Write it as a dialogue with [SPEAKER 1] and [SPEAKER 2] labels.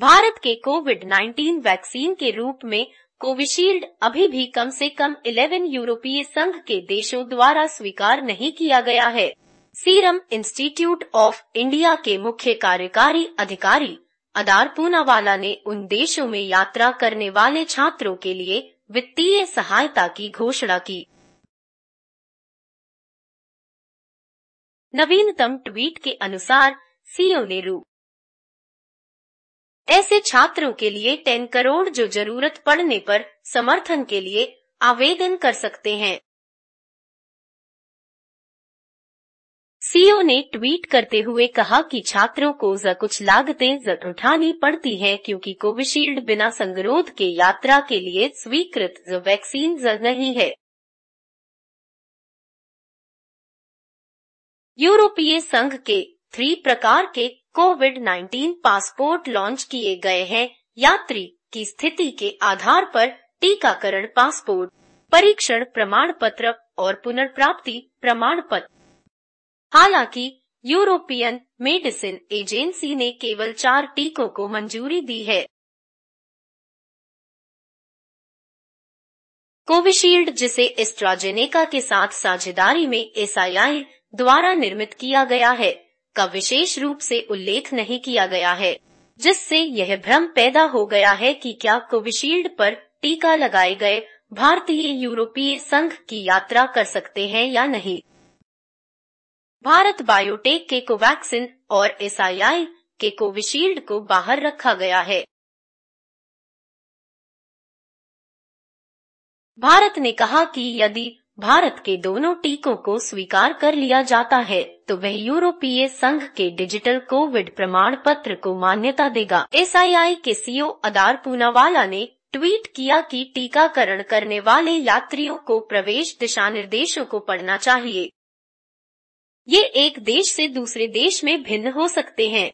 [SPEAKER 1] भारत के Covid 19 vaccine के रूप में कोविशील्ड अभी भी कम से कम 11 यूरोपीय संघ के देशों द्वारा स्वीकार नहीं किया गया है सीरम इंस्टीट्यूट ऑफ इंडिया के मुख्य कार्यकारी अधिकारी अदार पूनावाला ने उन देशों में यात्रा करने वाले छात्रों के लिए वित्तीय
[SPEAKER 2] सहायता की घोषणा की
[SPEAKER 1] नवीनतम ट्वीट के अनुसार सीओ नेहरू ऐसे छात्रों के लिए टेन करोड़ जो जरूरत पड़ने पर समर्थन के लिए
[SPEAKER 2] आवेदन कर सकते हैं
[SPEAKER 1] सीओ ने ट्वीट करते हुए कहा कि छात्रों को ज कुछ लागतें ज उठानी पड़ती हैं क्योंकि कोविशील्ड बिना संगरोध के यात्रा के लिए स्वीकृत ज वैक्सीन
[SPEAKER 2] ज नहीं है
[SPEAKER 1] यूरोपीय संघ के थ्री प्रकार के कोविड 19 पासपोर्ट लॉन्च किए गए हैं यात्री की स्थिति के आधार पर टीकाकरण पासपोर्ट परीक्षण प्रमाण पत्र और पुनर्प्राप्ति प्रमाण पत्र हालांकि यूरोपियन मेडिसिन एजेंसी ने केवल चार टीकों को मंजूरी दी है कोविशील्ड जिसे एस्ट्राजेनेका के साथ साझेदारी में एसआईआई द्वारा निर्मित किया गया है का विशेष रूप से उल्लेख नहीं किया गया है जिससे यह भ्रम पैदा हो गया है कि क्या कोविशील्ड पर टीका लगाए गए भारतीय यूरोपीय संघ की यात्रा कर सकते हैं या नहीं भारत बायोटेक के कोवैक्सिन और एस के कोविशील्ड को बाहर रखा
[SPEAKER 2] गया है भारत
[SPEAKER 1] ने कहा कि यदि भारत के दोनों टीकों को स्वीकार कर लिया जाता है तो वह यूरोपीय संघ के डिजिटल कोविड प्रमाण पत्र को मान्यता देगा एसआईआई के ओ अदार पूनावाला ने ट्वीट किया कि टीकाकरण करने वाले यात्रियों को प्रवेश दिशा निर्देशों को पढ़ना चाहिए ये
[SPEAKER 2] एक देश से दूसरे देश में भिन्न हो सकते हैं